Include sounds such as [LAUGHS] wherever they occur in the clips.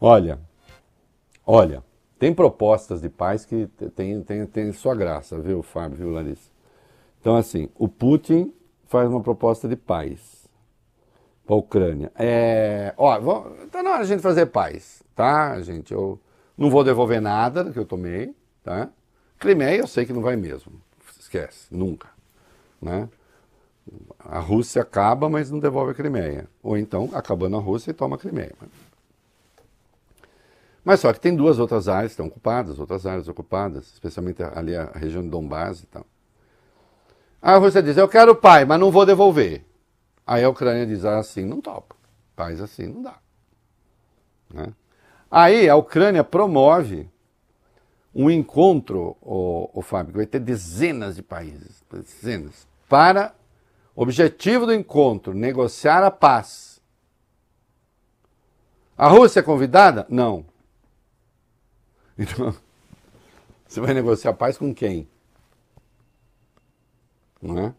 Olha, olha, tem propostas de paz que tem, tem, tem sua graça, viu, Fábio, viu, Larissa? Então, assim, o Putin faz uma proposta de paz para a Ucrânia. É, ó, vamos, tá na hora de a gente fazer paz, tá, gente? Eu não vou devolver nada que eu tomei, tá? Crimeia eu sei que não vai mesmo, esquece, nunca, né? A Rússia acaba, mas não devolve a Crimeia. Ou então, acabando a Rússia, toma a Crimeia. Mas só que tem duas outras áreas que estão ocupadas, outras áreas ocupadas, especialmente ali a região de Donbass e tal. Aí a Rússia diz, eu quero pai, mas não vou devolver. Aí a Ucrânia diz, assim não topa, paz assim não dá. Né? Aí a Ucrânia promove um encontro, o, o Fábio, vai ter dezenas de países, dezenas, para objetivo do encontro, negociar a paz. A Rússia é convidada? Não. Então, [LAUGHS] você vai negociar paz com quem? Não é?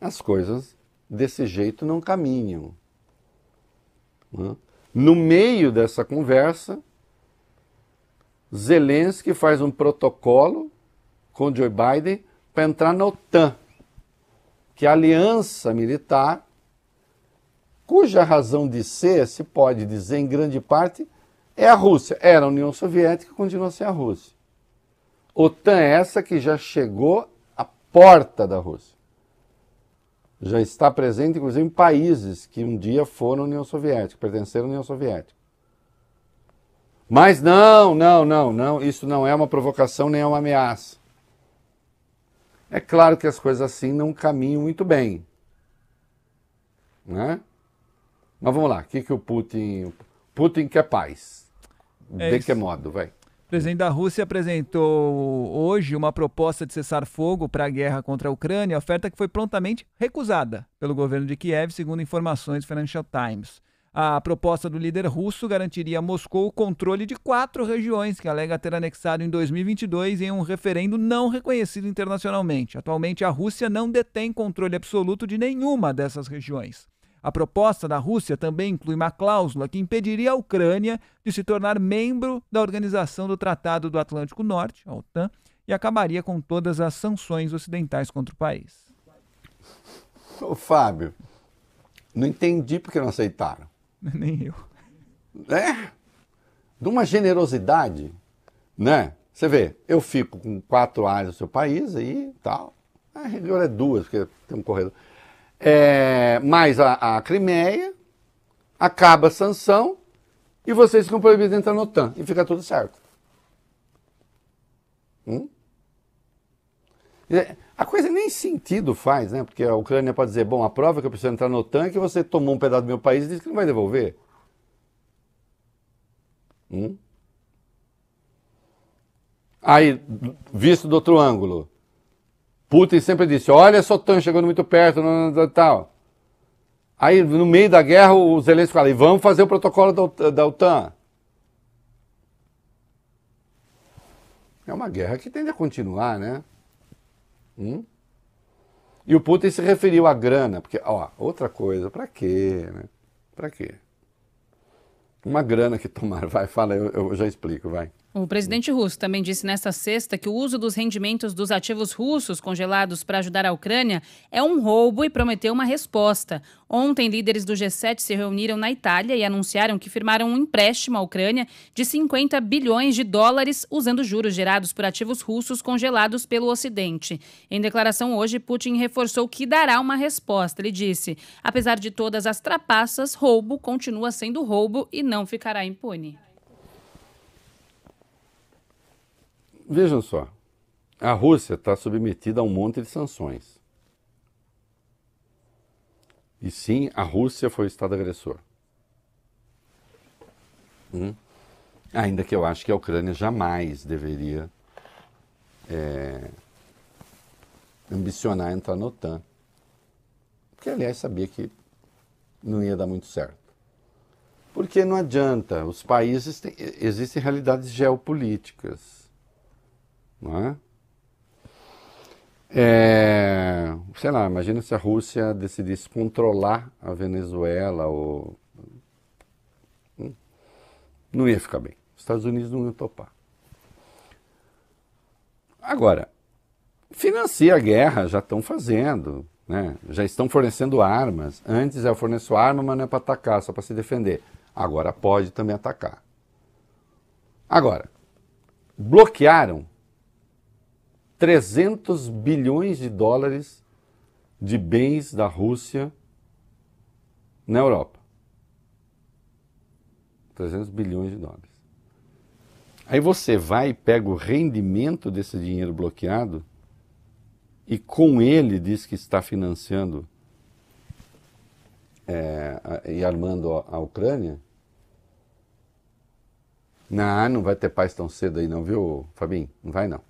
As coisas desse jeito não caminham. É? No meio dessa conversa, Zelensky faz um protocolo com Joe Biden para entrar na OTAN, que é a aliança militar, cuja razão de ser, se pode dizer, em grande parte, é a Rússia. Era a União Soviética, continua a ser a Rússia. OTAN é essa que já chegou à porta da Rússia. Já está presente, inclusive, em países que um dia foram União Soviética, pertenceram à União Soviética. Mas não, não, não, não, isso não é uma provocação nem é uma ameaça. É claro que as coisas assim não caminham muito bem. Né? Mas vamos lá, o que, que o Putin. Putin quer paz. É de isso. que modo, vai? O presidente da Rússia apresentou hoje uma proposta de cessar fogo para a guerra contra a Ucrânia, oferta que foi prontamente recusada pelo governo de Kiev, segundo informações do Financial Times. A proposta do líder russo garantiria a Moscou o controle de quatro regiões que alega ter anexado em 2022 em um referendo não reconhecido internacionalmente. Atualmente, a Rússia não detém controle absoluto de nenhuma dessas regiões. A proposta da Rússia também inclui uma cláusula que impediria a Ucrânia de se tornar membro da Organização do Tratado do Atlântico Norte, a OTAN, e acabaria com todas as sanções ocidentais contra o país. Ô, Fábio, não entendi porque não aceitaram. [LAUGHS] Nem eu. É? De uma generosidade, né? Você vê, eu fico com quatro áreas do seu país aí e tal. Ah, a é duas, porque tem um corredor é, mais a, a Crimeia, acaba a sanção e vocês ficam proibidos de entrar na OTAN e fica tudo certo. Hum? É, a coisa nem sentido faz, né? Porque a Ucrânia pode dizer, bom, a prova é que eu preciso entrar na OTAN é que você tomou um pedaço do meu país e disse que não vai devolver. Hum? Aí, visto do outro ângulo, Putin sempre disse: olha, só estão chegando muito perto, tal. Aí, no meio da guerra, o Zelensky fala: e vamos fazer o protocolo da OTAN. É uma guerra que tende a continuar, né? Hum? E o Putin se referiu à grana, porque, ó, outra coisa, para quê, né? Pra quê? Uma grana que [LAUGHS] tomar, vai, fala, eu, eu já explico, vai. O presidente russo também disse nesta sexta que o uso dos rendimentos dos ativos russos congelados para ajudar a Ucrânia é um roubo e prometeu uma resposta. Ontem, líderes do G7 se reuniram na Itália e anunciaram que firmaram um empréstimo à Ucrânia de 50 bilhões de dólares usando juros gerados por ativos russos congelados pelo Ocidente. Em declaração hoje, Putin reforçou que dará uma resposta. Ele disse: apesar de todas as trapaças, roubo continua sendo roubo e não ficará impune. Vejam só, a Rússia está submetida a um monte de sanções. E sim, a Rússia foi o Estado agressor. Hum? Ainda que eu acho que a Ucrânia jamais deveria é, ambicionar entrar na OTAN. Porque, aliás, sabia que não ia dar muito certo. Porque não adianta, os países têm, existem realidades geopolíticas. Não é? É, sei lá, imagina se a Rússia decidisse controlar a Venezuela ou hum, não ia ficar bem. Os Estados Unidos não iam topar. Agora, financia a guerra, já estão fazendo, né? já estão fornecendo armas. Antes eu é forneço arma, mas não é para atacar, só para se defender. Agora pode também atacar. Agora, bloquearam 300 bilhões de dólares de bens da Rússia na Europa. 300 bilhões de dólares. Aí você vai e pega o rendimento desse dinheiro bloqueado e com ele diz que está financiando é, e armando a, Ucrânia. Não, não vai ter paz tão cedo aí não, viu, Fabinho? Não vai não.